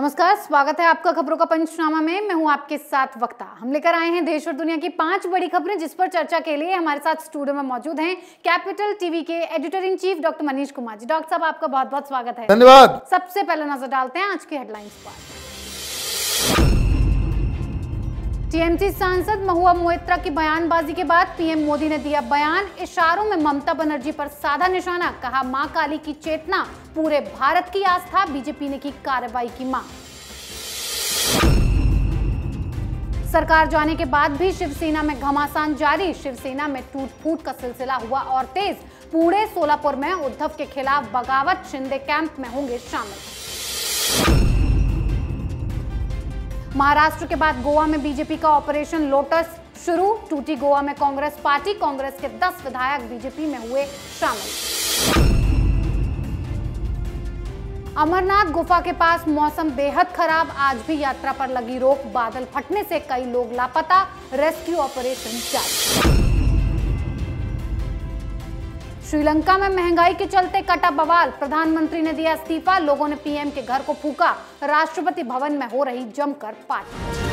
नमस्कार स्वागत है आपका खबरों का पंचनामा में मैं हूं आपके साथ वक्ता हम लेकर आए हैं देश और दुनिया की पांच बड़ी खबरें जिस पर चर्चा के लिए हमारे साथ स्टूडियो में मौजूद हैं कैपिटल टीवी के editor in chief doctor Manish Kumar ji doctor साहब आपका बहुत बहुत स्वागत है धन्यवाद सबसे पहले नजर डालते हैं आज की हेडलाइंस पर टीएमसी सांसद महुआ मोहित्रा की बयानबाजी के बाद पीएम मोदी ने दिया बयान इशारों में ममता बनर्जी पर साधा निशाना कहा मां काली की चेतना पूरे भारत की आस्था बीजेपी ने की कार्रवाई की मांग सरकार जाने के बाद भी शिवसेना में घमासान जारी शिवसेना में टूट फूट का सिलसिला हुआ और तेज पूरे सोलापुर में उद्धव के खिलाफ बगावत शिंदे कैंप में होंगे शामिल महाराष्ट्र के बाद गोवा में बीजेपी का ऑपरेशन लोटस शुरू टूटी गोवा में कांग्रेस पार्टी कांग्रेस के 10 विधायक बीजेपी में हुए शामिल अमरनाथ गुफा के पास मौसम बेहद खराब आज भी यात्रा पर लगी रोक बादल फटने से कई लोग लापता रेस्क्यू ऑपरेशन जारी श्रीलंका में महंगाई के चलते कटा बवाल प्रधानमंत्री ने दिया इस्तीफा लोगों ने पीएम के घर को फूका राष्ट्रपति भवन में हो रही जमकर पार्टी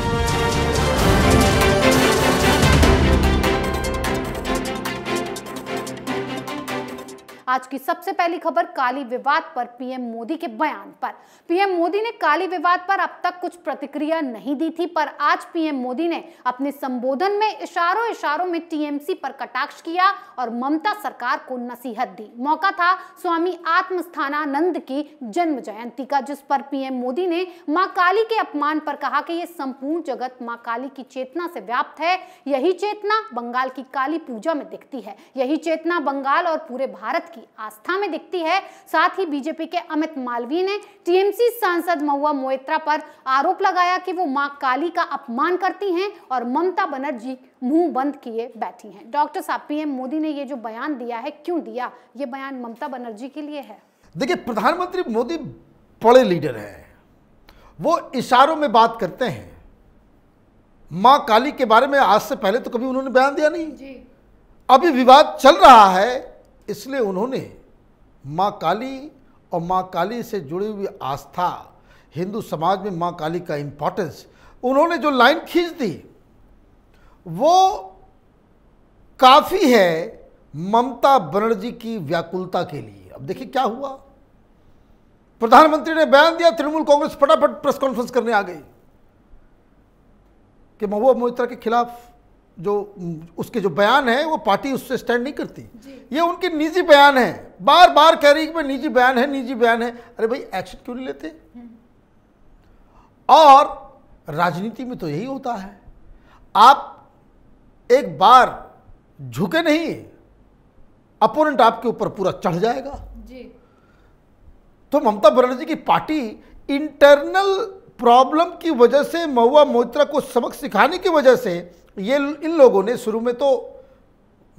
आज की सबसे पहली खबर काली विवाद पर पीएम मोदी के बयान पर पीएम मोदी ने काली विवाद पर अब तक कुछ प्रतिक्रिया नहीं दी थी पर आज पीएम मोदी ने अपने संबोधन में इशारों इशारों में टीएमसी पर कटाक्ष किया और ममता सरकार को नसीहत दी मौका था स्वामी आत्मस्थानानंद की जन्म जयंती का जिस पर पीएम मोदी ने माँ काली के अपमान पर कहा कि यह संपूर्ण जगत माँ काली की चेतना से व्याप्त है यही चेतना बंगाल की काली पूजा में दिखती है यही चेतना बंगाल और पूरे भारत की आस्था में दिखती है साथ ही बीजेपी के अमित मालवीय ने टीएमसी सांसद महुआ मोहित्रा पर आरोप लगाया कि वो मां काली का अपमान करती हैं और ममता बनर्जी मुंह बंद किए बैठी हैं डॉक्टर साहब पीएम मोदी ने ये जो बयान दिया है क्यों दिया ये बयान ममता बनर्जी के लिए है देखिए प्रधानमंत्री मोदी बड़े लीडर हैं वो इशारों में बात करते हैं मां काली के बारे में आज से पहले तो कभी उन्होंने बयान दिया नहीं जी। अभी विवाद चल रहा है इसलिए उन्होंने माँ काली और माँ काली से जुड़ी हुई आस्था हिंदू समाज में माँ काली का इम्पोर्टेंस उन्होंने जो लाइन खींच दी वो काफ़ी है ममता बनर्जी की व्याकुलता के लिए अब देखिए क्या हुआ प्रधानमंत्री ने बयान दिया तृणमूल कांग्रेस फटाफट प्रेस कॉन्फ्रेंस करने आ गई कि महुआ मोहित्रा के खिलाफ जो उसके जो बयान है वो पार्टी उससे स्टैंड नहीं करती ये उनके निजी बयान है बार बार कह रही कि मैं निजी बयान है निजी बयान है अरे भाई एक्शन क्यों नहीं लेते हम्म। और राजनीति में तो यही होता है आप एक बार झुके नहीं अपोनेंट आपके ऊपर पूरा चढ़ जाएगा जी तो ममता बनर्जी की पार्टी इंटरनल प्रॉब्लम की वजह से महुआ मोहित्रा को सबक सिखाने की वजह से ये इन लोगों ने शुरू में तो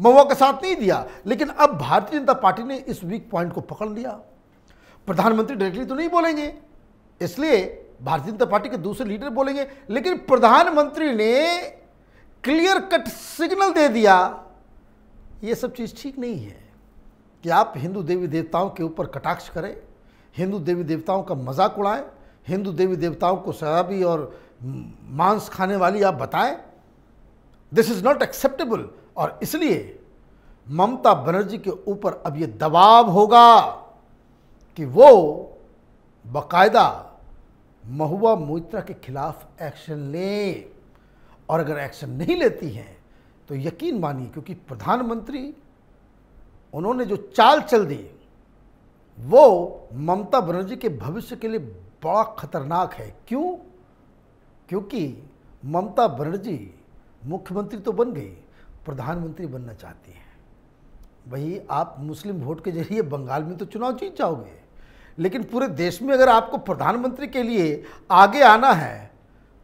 महुआ का साथ नहीं दिया लेकिन अब भारतीय जनता पार्टी ने इस वीक पॉइंट को पकड़ लिया प्रधानमंत्री डायरेक्टली तो नहीं बोलेंगे इसलिए भारतीय जनता पार्टी के दूसरे लीडर बोलेंगे लेकिन प्रधानमंत्री ने क्लियर कट सिग्नल दे दिया ये सब चीज़ ठीक नहीं है कि आप हिंदू देवी देवताओं के ऊपर कटाक्ष करें हिंदू देवी देवताओं का मजाक उड़ाएं हिंदू देवी देवताओं को शराबी और मांस खाने वाली आप बताएं दिस इज़ नॉट एक्सेप्टेबल और इसलिए ममता बनर्जी के ऊपर अब ये दबाव होगा कि वो बाकायदा महुआ मोत्रा के खिलाफ एक्शन लें और अगर एक्शन नहीं लेती हैं तो यकीन मानिए क्योंकि प्रधानमंत्री उन्होंने जो चाल चल दी वो ममता बनर्जी के भविष्य के लिए बड़ा खतरनाक है क्यों क्योंकि ममता बनर्जी मुख्यमंत्री तो बन गई प्रधानमंत्री बनना चाहती हैं वही आप मुस्लिम वोट के जरिए बंगाल में तो चुनाव जीत जाओगे लेकिन पूरे देश में अगर आपको प्रधानमंत्री के लिए आगे आना है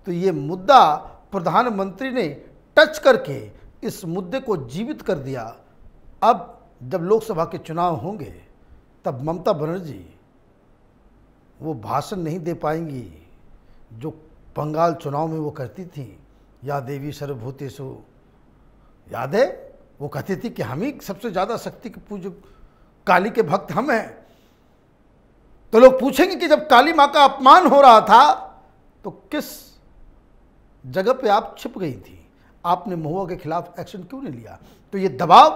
तो ये मुद्दा प्रधानमंत्री ने टच करके इस मुद्दे को जीवित कर दिया अब जब लोकसभा के चुनाव होंगे तब ममता बनर्जी वो भाषण नहीं दे पाएंगी जो बंगाल चुनाव में वो करती थी या देवी सर्वभूतेशु याद है वो कहती थी कि हम ही सबसे ज़्यादा शक्ति के पूज काली के भक्त हम हैं तो लोग पूछेंगे कि जब काली माँ का अपमान हो रहा था तो किस जगह पे आप छिप गई थी आपने महुआ के खिलाफ एक्शन क्यों नहीं लिया तो ये दबाव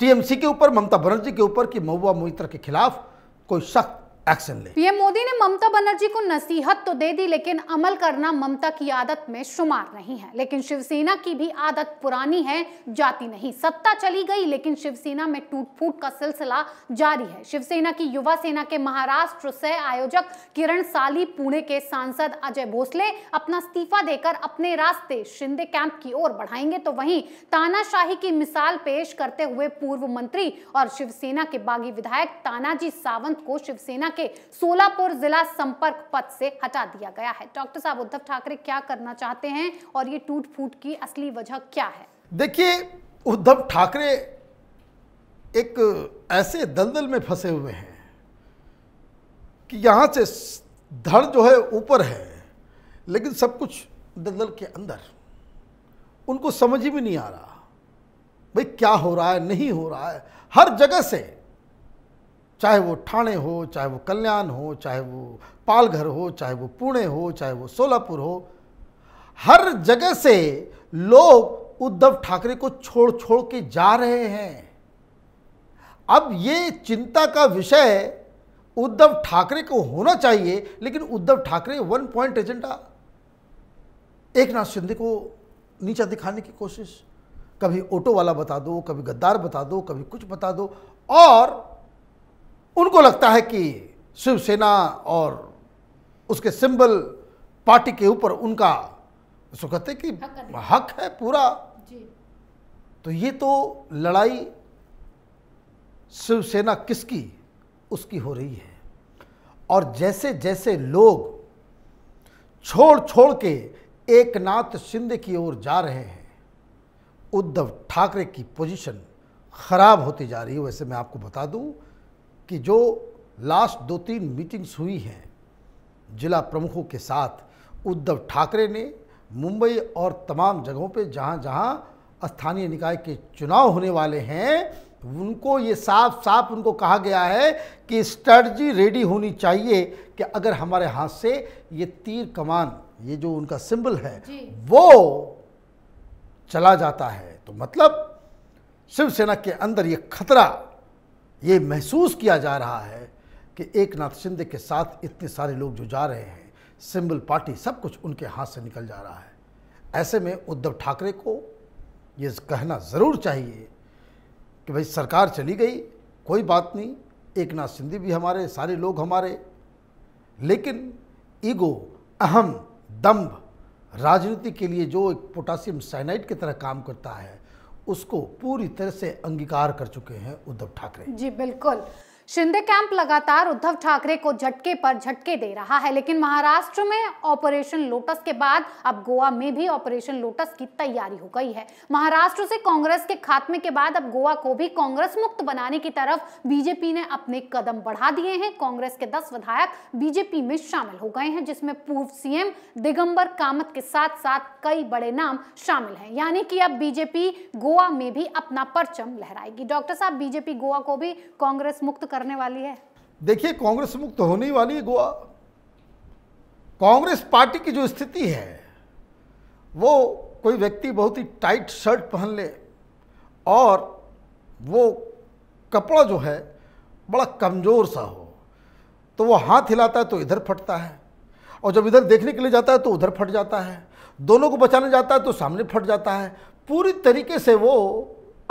टीएमसी के ऊपर ममता बनर्जी के ऊपर कि महुआ मोहित्र के खिलाफ कोई सख्त एक्शन ले पीएम मोदी ने ममता बनर्जी को नसीहत तो दे दी लेकिन अमल करना ममता की आदत में शुमार नहीं है लेकिन शिवसेना की भी आदत पुरानी है जाती नहीं सत्ता चली गई लेकिन शिवसेना में टूट फूट का सिलसिला जारी है शिवसेना की युवा सेना के महाराष्ट्र सह आयोजक किरण साली पुणे के सांसद अजय भोसले अपना इस्तीफा देकर अपने रास्ते शिंदे कैंप की ओर बढ़ाएंगे तो वही तानाशाही की मिसाल पेश करते हुए पूर्व मंत्री और शिवसेना के बागी विधायक तानाजी सावंत को शिवसेना के सोलापुर जिला संपर्क पद से हटा दिया गया है डॉक्टर साहब उद्धव ठाकरे क्या करना चाहते हैं और ये टूट फूट की असली वजह क्या है देखिए उद्धव ठाकरे एक ऐसे दलदल में फंसे हुए हैं कि यहां से धड़ जो है ऊपर है लेकिन सब कुछ दलदल के अंदर उनको समझ ही भी नहीं आ रहा भाई क्या हो रहा है नहीं हो रहा है हर जगह से चाहे वो ठाणे हो चाहे वो कल्याण हो चाहे वो पालघर हो चाहे वो पुणे हो चाहे वो सोलापुर हो हर जगह से लोग उद्धव ठाकरे को छोड़ छोड़ के जा रहे हैं अब ये चिंता का विषय उद्धव ठाकरे को होना चाहिए लेकिन Uddhav Thackeray one point agenda Eknath Shinde को नीचा दिखाने की कोशिश कभी ऑटो वाला बता दो कभी गद्दार बता दो कभी कुछ बता दो और उनको लगता है कि शिवसेना और उसके सिंबल पार्टी के ऊपर उनका सुखते कि हक है पूरा तो ये तो लड़ाई शिवसेना किसकी उसकी हो रही है और जैसे जैसे लोग छोड़ छोड़ के एक नाथ शिंदे की ओर जा रहे हैं उद्धव ठाकरे की पोजीशन खराब होती जा रही है वैसे मैं आपको बता दूं कि जो लास्ट दो तीन मीटिंग्स हुई हैं जिला प्रमुखों के साथ उद्धव ठाकरे ने मुंबई और तमाम जगहों पे जहाँ जहाँ स्थानीय निकाय के चुनाव होने वाले हैं उनको ये साफ साफ उनको कहा गया है कि स्ट्रेटजी रेडी होनी चाहिए कि अगर हमारे हाथ से ये तीर कमान ये जो उनका सिंबल है वो चला जाता है तो मतलब शिवसेना के अंदर ये खतरा ये महसूस किया जा रहा है कि एक नाथ शिंदे के साथ इतने सारे लोग जो जा रहे हैं सिंबल पार्टी सब कुछ उनके हाथ से निकल जा रहा है ऐसे में उद्धव ठाकरे को ये कहना ज़रूर चाहिए कि भाई सरकार चली गई कोई बात नहीं एक नाथ शिंदे भी हमारे सारे लोग हमारे लेकिन ईगो अहम दम्भ राजनीति के लिए जो एक पोटासियम साइनाइड की तरह काम करता है उसको पूरी तरह से अंगीकार कर चुके हैं उद्धव ठाकरे जी बिल्कुल शिंदे कैंप लगातार उद्धव ठाकरे को झटके पर झटके दे रहा है लेकिन महाराष्ट्र में ऑपरेशन लोटस के बाद अब गोवा में भी ऑपरेशन लोटस की तैयारी हो गई है महाराष्ट्र से कांग्रेस के खात्मे के बाद अब गोवा को भी कांग्रेस मुक्त बनाने की तरफ बीजेपी ने अपने कदम बढ़ा दिए हैं कांग्रेस के दस विधायक बीजेपी में शामिल हो गए हैं जिसमें पूर्व सीएम दिगंबर कामत के साथ साथ कई बड़े नाम शामिल हैं यानी कि अब बीजेपी गोवा में भी अपना परचम लहराएगी डॉक्टर साहब बीजेपी गोवा को भी कांग्रेस मुक्त कर करने वाली है देखिए कांग्रेस मुक्त होने वाली है गोवा कांग्रेस पार्टी की जो स्थिति है वो कोई व्यक्ति बहुत ही टाइट शर्ट पहन ले और वो कपड़ा जो है बड़ा कमज़ोर सा हो तो वो हाथ हिलाता है तो इधर फटता है और जब इधर देखने के लिए जाता है तो उधर फट जाता है दोनों को बचाने जाता है तो सामने फट जाता है पूरी तरीके से वो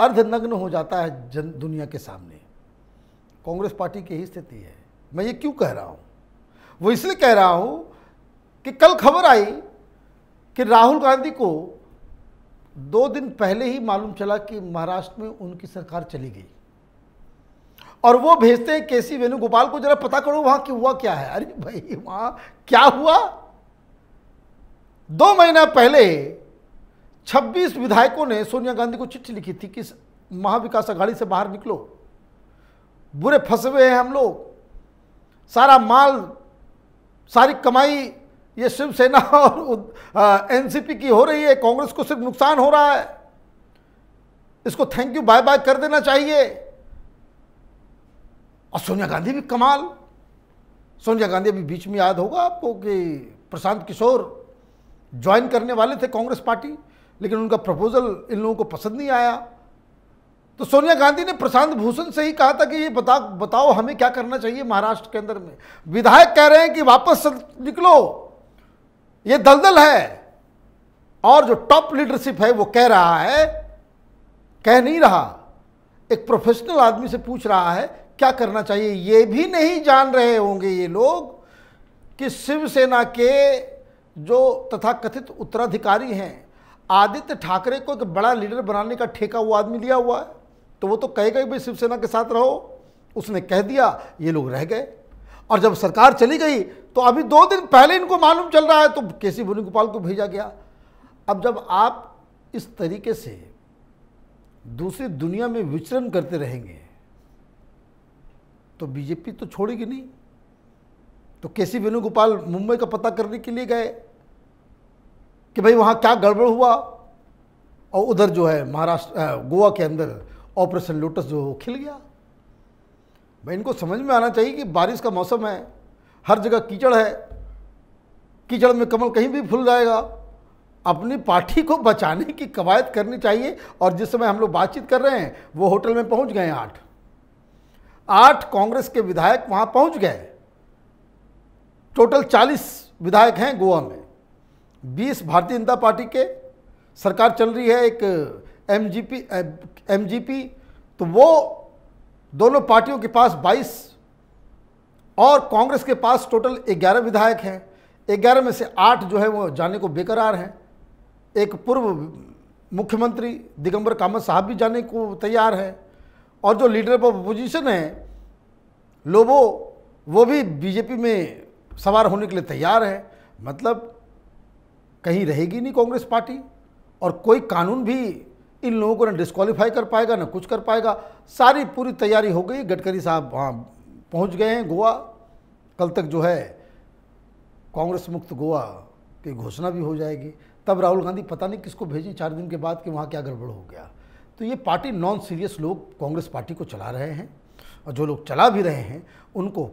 अर्धनग्न हो जाता है जन दुनिया के सामने कांग्रेस पार्टी की ही स्थिति है मैं ये क्यों कह रहा हूँ वो इसलिए कह रहा हूँ कि कल खबर आई कि राहुल गांधी को दो दिन पहले ही मालूम चला कि महाराष्ट्र में उनकी सरकार चली गई और वो भेजते हैं के सी वेणुगोपाल को जरा पता करो वहां की हुआ क्या है अरे भाई वहां क्या हुआ दो महीना पहले 26 विधायकों ने सोनिया गांधी को चिट्ठी लिखी थी कि महाविकास आघाड़ी से बाहर निकलो बुरे फंसे हुए हैं हम लोग सारा माल सारी कमाई ये शिवसेना और एनसीपी की हो रही है कांग्रेस को सिर्फ नुकसान हो रहा है इसको थैंक यू बाय बाय कर देना चाहिए और सोनिया गांधी भी कमाल सोनिया गांधी अभी बीच में याद होगा आपको कि प्रशांत किशोर ज्वाइन करने वाले थे कांग्रेस पार्टी लेकिन उनका प्रपोजल इन लोगों को पसंद नहीं आया तो सोनिया गांधी ने प्रशांत भूषण से ही कहा था कि ये बता बताओ हमें क्या करना चाहिए महाराष्ट्र के अंदर में विधायक कह रहे हैं कि वापस निकलो ये दलदल है और जो टॉप लीडरशिप है वो कह रहा है कह नहीं रहा एक प्रोफेशनल आदमी से पूछ रहा है क्या करना चाहिए ये भी नहीं जान रहे होंगे ये लोग कि शिवसेना के जो तथाकथित उत्तराधिकारी हैं आदित्य ठाकरे को एक बड़ा लीडर बनाने का ठेका वो आदमी लिया हुआ है तो वो तो कहेगा कि भाई शिवसेना के साथ रहो उसने कह दिया ये लोग रह गए और जब सरकार चली गई तो अभी दो दिन पहले इनको मालूम चल रहा है तो के सी वेणुगोपाल को भेजा गया अब जब आप इस तरीके से दूसरी दुनिया में विचरण करते रहेंगे तो बीजेपी तो छोड़ेगी नहीं तो के सी वेणुगोपाल मुंबई का पता करने के लिए गए कि भाई वहाँ क्या गड़बड़ हुआ और उधर जो है महाराष्ट्र गोवा के अंदर ऑपरेशन लोटस जो वो खिल गया भाई इनको समझ में आना चाहिए कि बारिश का मौसम है हर जगह कीचड़ है कीचड़ में कमल कहीं भी फूल जाएगा अपनी पार्टी को बचाने की कवायद करनी चाहिए और जिस समय हम लोग बातचीत कर रहे हैं वो होटल में पहुंच गए आठ आठ कांग्रेस के विधायक वहां पहुंच गए टोटल चालीस विधायक हैं गोवा में बीस भारतीय जनता पार्टी के सरकार चल रही है एक एमजीपी एमजीपी eh, तो वो दोनों पार्टियों के पास 22 और कांग्रेस के पास टोटल 11 विधायक हैं 11 में से 8 जो है वो जाने को बेकरार हैं एक पूर्व मुख्यमंत्री दिगंबर कामत साहब भी जाने को तैयार हैं और जो लीडर ऑफ अपोजिशन है लोबो वो भी बीजेपी में सवार होने के लिए तैयार है मतलब कहीं रहेगी नहीं कांग्रेस पार्टी और कोई कानून भी इन लोगों को ना डिस्कालीफाई कर पाएगा ना कुछ कर पाएगा सारी पूरी तैयारी हो गई गडकरी साहब वहाँ पहुँच गए हैं गोवा कल तक जो है कांग्रेस मुक्त गोवा की घोषणा भी हो जाएगी तब राहुल गांधी पता नहीं किसको भेजें चार दिन के बाद कि वहाँ क्या गड़बड़ हो गया तो ये पार्टी नॉन सीरियस लोग कांग्रेस पार्टी को चला रहे हैं और जो लोग चला भी रहे हैं उनको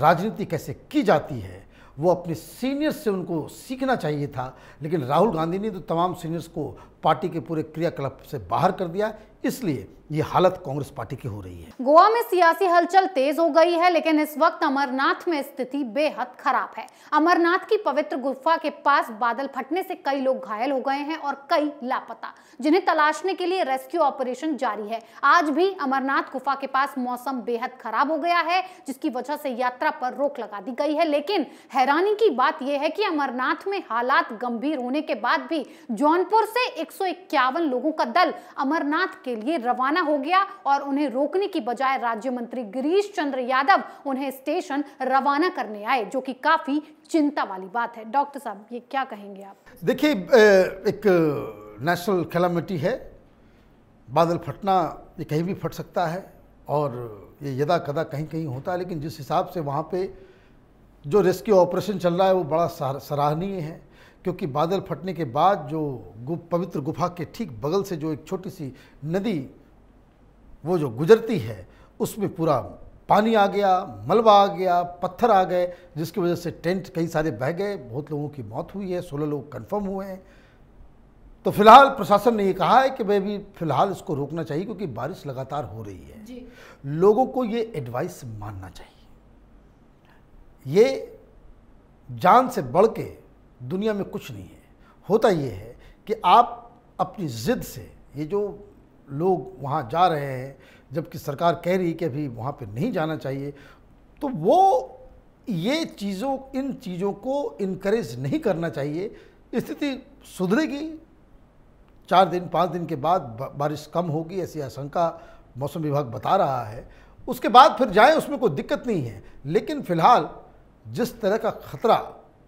राजनीति कैसे की जाती है वो अपने सीनियर्स से उनको सीखना चाहिए था लेकिन राहुल गांधी ने तो तमाम सीनियर्स को पार्टी के पूरे क्रियाकलाप से बाहर कर दिया इसलिए ये हालत कांग्रेस पार्टी की हो रही है गोवा में सियासी हलचल तेज हो गई है लेकिन इस वक्त अमरनाथ में स्थिति बेहद खराब है अमरनाथ की पवित्र गुफा के पास बादल फटने से कई लोग घायल हो गए हैं और कई लापता जिन्हें तलाशने के लिए रेस्क्यू ऑपरेशन जारी है आज भी अमरनाथ गुफा के पास मौसम बेहद खराब हो गया है जिसकी वजह से यात्रा पर रोक लगा दी गई है लेकिन हैरानी की बात यह है कि अमरनाथ में हालात गंभीर होने के बाद भी जौनपुर से एक एक लोगों का दल अमरनाथ के लिए रवाना हो गया और उन्हें रोकने की बजाय राज्य मंत्री गिरीश चंद्र यादव उन्हें स्टेशन रवाना करने आए जो कि काफी चिंता वाली बात है डॉक्टर साहब ये क्या कहेंगे आप देखिए एक नेशनल कैलामिटी है बादल फटना ये कहीं भी फट सकता है और ये यदा कदा कहीं कहीं होता है लेकिन जिस हिसाब से वहाँ पे जो रेस्क्यू ऑपरेशन चल रहा है वो बड़ा सराहनीय है क्योंकि बादल फटने के बाद जो गुप पवित्र गुफा के ठीक बगल से जो एक छोटी सी नदी वो जो गुजरती है उसमें पूरा पानी आ गया मलबा आ गया पत्थर आ गए जिसकी वजह से टेंट कई सारे बह गए बहुत लोगों की मौत हुई है सोलह लोग कन्फर्म हुए हैं तो फिलहाल प्रशासन ने ये कहा है कि भाई भी फिलहाल इसको रोकना चाहिए क्योंकि बारिश लगातार हो रही है जी। लोगों को ये एडवाइस मानना चाहिए ये जान से बढ़ के दुनिया में कुछ नहीं है होता ये है कि आप अपनी ज़िद से ये जो लोग वहाँ जा रहे हैं जबकि सरकार कह रही है कि अभी वहाँ पे नहीं जाना चाहिए तो वो ये चीज़ों इन चीज़ों को इनक्रेज नहीं करना चाहिए स्थिति सुधरेगी चार दिन पाँच दिन के बाद बारिश कम होगी ऐसी आशंका मौसम विभाग बता रहा है उसके बाद फिर जाएं उसमें कोई दिक्कत नहीं है लेकिन फ़िलहाल जिस तरह का ख़तरा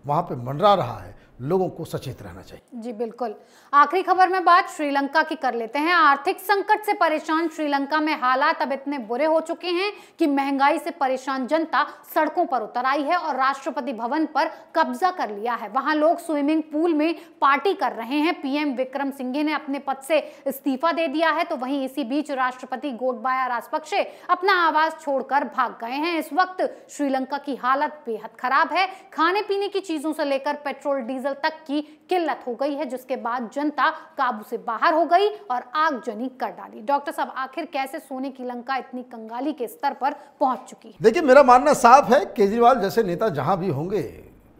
वहाँ पे मंडरा रहा है लोगों को सचेत रहना चाहिए जी बिल्कुल आखिरी खबर में बात श्रीलंका की कर लेते हैं आर्थिक संकट से परेशान श्रीलंका में हालात अब इतने बुरे हो चुके हैं कि महंगाई से परेशान जनता सड़कों पर उतर आई है और राष्ट्रपति भवन पर कब्जा कर लिया है वहां लोग स्विमिंग पूल में पार्टी कर रहे हैं पीएम विक्रम सिंघे ने अपने पद से इस्तीफा दे दिया है तो वही इसी बीच राष्ट्रपति गोटबाया राजपक्षे अपना आवाज छोड़कर भाग गए हैं इस वक्त श्रीलंका की हालत बेहद खराब है खाने पीने की चीजों से लेकर पेट्रोल डीजल तक की किल्लत हो गई है जिसके बाद जनता काबू से बाहर हो गई और आगजनी कर डाली डॉक्टर साहब आखिर कैसे सोने की लंका इतनी कंगाली के स्तर पर पहुंच चुकी है देखिए मेरा मानना साफ है केजरीवाल जैसे नेता जहां भी होंगे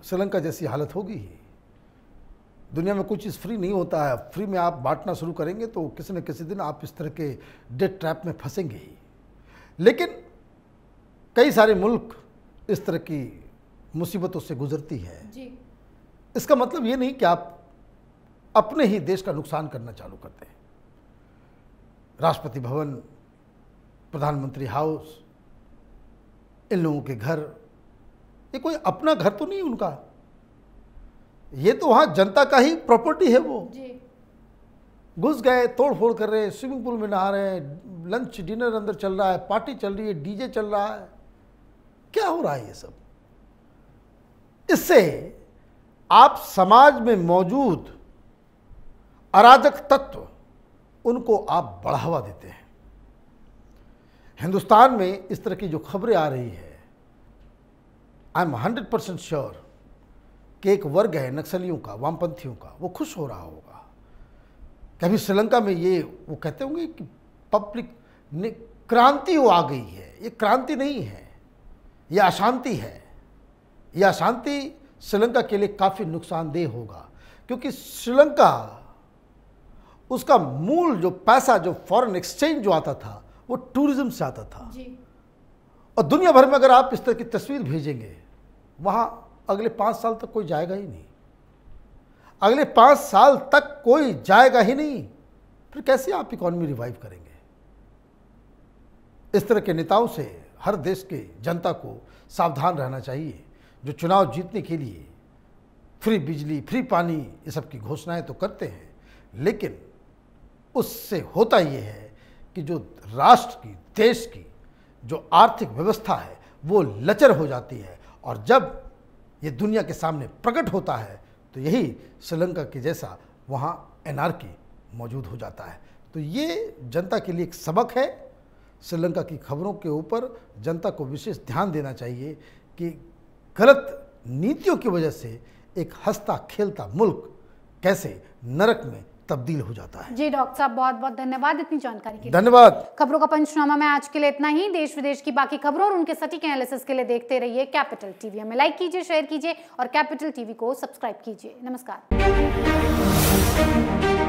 श्रीलंका जैसी हालत होगी दुनिया में कुछ चीज़ फ्री नहीं होता है फ्री में आप बांटना शुरू करेंगे तो किसी न किसी दिन आप इस तरह के डेट ट्रैप में फंसेंगे ही लेकिन कई सारे मुल्क इस तरह की मुसीबतों से गुजरती है जी। इसका मतलब ये नहीं कि आप अपने ही देश का नुकसान करना चालू करते हैं राष्ट्रपति भवन प्रधानमंत्री हाउस इन लोगों के घर ये कोई अपना घर तो नहीं उनका ये तो वहां जनता का ही प्रॉपर्टी है वो घुस गए तोड़ फोड़ कर रहे हैं स्विमिंग पूल में नहा रहे हैं लंच डिनर अंदर चल रहा है पार्टी चल रही है डीजे चल रहा है क्या हो रहा है ये सब इससे आप समाज में मौजूद अराजक तत्व उनको आप बढ़ावा देते हैं हिंदुस्तान में इस तरह की जो खबरें आ रही है I am hundred percent sure कि एक वर्ग है नक्सलियों का वामपंथियों का वो खुश हो रहा होगा कभी श्रीलंका में ये वो कहते होंगे कि पब्लिक क्रांति वो आ गई है ये क्रांति नहीं है ये अशांति है ये अशांति श्रीलंका के लिए काफ़ी नुकसानदेह होगा क्योंकि श्रीलंका उसका मूल जो पैसा जो फॉरेन एक्सचेंज जो आता था वो टूरिज्म से आता था जी। और दुनिया भर में अगर आप इस तरह की तस्वीर भेजेंगे वहां अगले पांच साल तक कोई जाएगा ही नहीं अगले पांच साल तक कोई जाएगा ही नहीं फिर कैसे आप इकोनॉमी रिवाइव करेंगे इस तरह के नेताओं से हर देश के जनता को सावधान रहना चाहिए जो चुनाव जीतने के लिए फ्री बिजली फ्री पानी ये सब की घोषणाएं तो करते हैं लेकिन उससे होता ये है कि जो राष्ट्र की देश की जो आर्थिक व्यवस्था है वो लचर हो जाती है और जब ये दुनिया के सामने प्रकट होता है तो यही श्रीलंका के जैसा वहाँ एन मौजूद हो जाता है तो ये जनता के लिए एक सबक है श्रीलंका की खबरों के ऊपर जनता को विशेष ध्यान देना चाहिए कि गलत नीतियों की वजह से एक हंसता खेलता मुल्क कैसे नरक में तब्दील हो जाता है जी डॉक्टर साहब बहुत बहुत धन्यवाद इतनी जानकारी के लिए धन्यवाद खबरों का पंचनामा में आज के लिए इतना ही देश विदेश की बाकी खबरों और उनके सटीक एनालिसिस के लिए देखते रहिए कैपिटल टीवी हमें लाइक कीजिए शेयर कीजिए और कैपिटल टीवी को सब्सक्राइब कीजिए नमस्कार